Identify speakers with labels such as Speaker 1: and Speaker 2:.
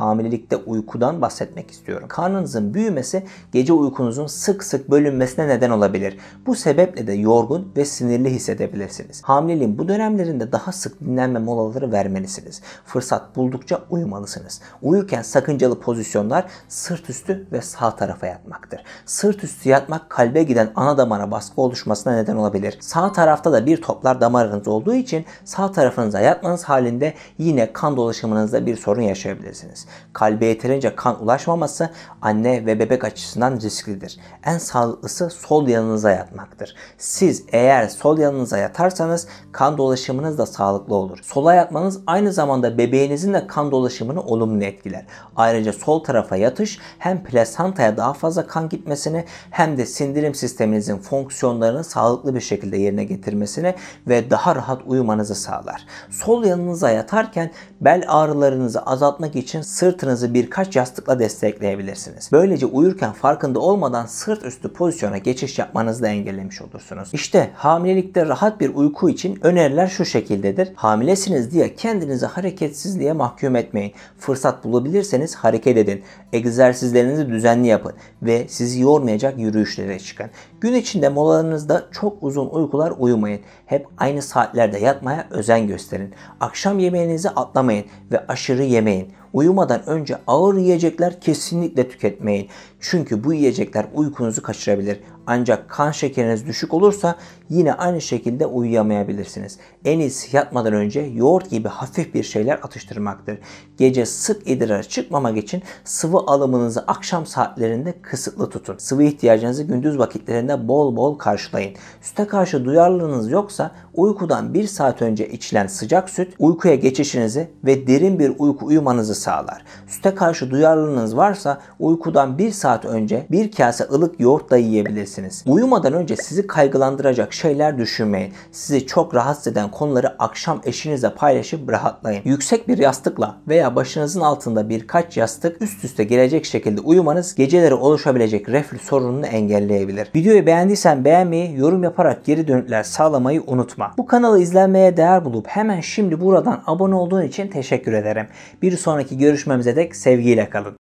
Speaker 1: hamilelikte uykudan bahsetmek istiyorum. Karnınızın büyümesi gece uykunuzun sık sık bölünmesine neden olabilir. Bu sebeple de yorgun ve sinirli hissedebilirsiniz. Hamileliğin bu dönemlerinde daha sık dinlenme molaları vermelisiniz. Fırsat buldukça uyumalısınız. Uyurken sakıncalı pozisyonlar sırt üstü ve sağ tarafa yatmaktır. Sırt üstü yatmak kalbe giden ana damara baskı oluşmasına neden olabilir. Sağ tarafta da bir toplar damarınız olduğu için sağ tarafınıza yatmanız halinde yine kan dolaşımınızda bir sorun yaşayabilirsiniz kalbe yeterince kan ulaşmaması anne ve bebek açısından risklidir. En sağlıklısı sol yanınıza yatmaktır. Siz eğer sol yanınıza yatarsanız kan dolaşımınız da sağlıklı olur. Sola yatmanız aynı zamanda bebeğinizin de kan dolaşımını olumlu etkiler. Ayrıca sol tarafa yatış hem plasantaya daha fazla kan gitmesini hem de sindirim sisteminizin fonksiyonlarını sağlıklı bir şekilde yerine getirmesini ve daha rahat uyumanızı sağlar. Sol yanınıza yatarken bel ağrılarınızı azaltmak için sırtınızı birkaç yastıkla destekleyebilirsiniz. Böylece uyurken farkında olmadan sırt üstü pozisyona geçiş yapmanızı da engellemiş olursunuz. İşte hamilelikte rahat bir uyku için öneriler şu şekildedir. Hamilesiniz diye kendinizi hareketsizliğe mahkum etmeyin. Fırsat bulabilirseniz hareket edin. Egzersizlerinizi düzenli yapın ve sizi yormayacak yürüyüşlere çıkın. Gün içinde molalarınızda çok uzun uykular uyumayın. Hep aynı saatlerde yatmaya özen gösterin. Akşam yemeğinizi atlamayın ve aşırı yemeyin. Uyumadan önce ağır yiyecekler kesinlikle tüketmeyin. Çünkü bu yiyecekler uykunuzu kaçırabilir. Ancak kan şekeriniz düşük olursa yine aynı şekilde uyuyamayabilirsiniz. En iyisi yatmadan önce yoğurt gibi hafif bir şeyler atıştırmaktır. Gece sık idrar çıkmamak için sıvı alımınızı akşam saatlerinde kısıtlı tutun. Sıvı ihtiyacınızı gündüz vakitlerinde bol bol karşılayın. Süte karşı duyarlılığınız yoksa uykudan bir saat önce içilen sıcak süt uykuya geçişinizi ve derin bir uyku uyumanızı sağlar. Süte karşı duyarlılığınız varsa uykudan bir saat önce bir kase ılık yoğurt da yiyebilirsiniz edebilirsiniz. Uyumadan önce sizi kaygılandıracak şeyler düşünmeyin. Sizi çok rahatsız eden konuları akşam eşinizle paylaşıp rahatlayın. Yüksek bir yastıkla veya başınızın altında birkaç yastık üst üste gelecek şekilde uyumanız geceleri oluşabilecek reflü sorununu engelleyebilir. Videoyu beğendiysen beğenmeyi, yorum yaparak geri dönükler sağlamayı unutma. Bu kanalı izlenmeye değer bulup hemen şimdi buradan abone olduğun için teşekkür ederim. Bir sonraki görüşmemize dek sevgiyle kalın.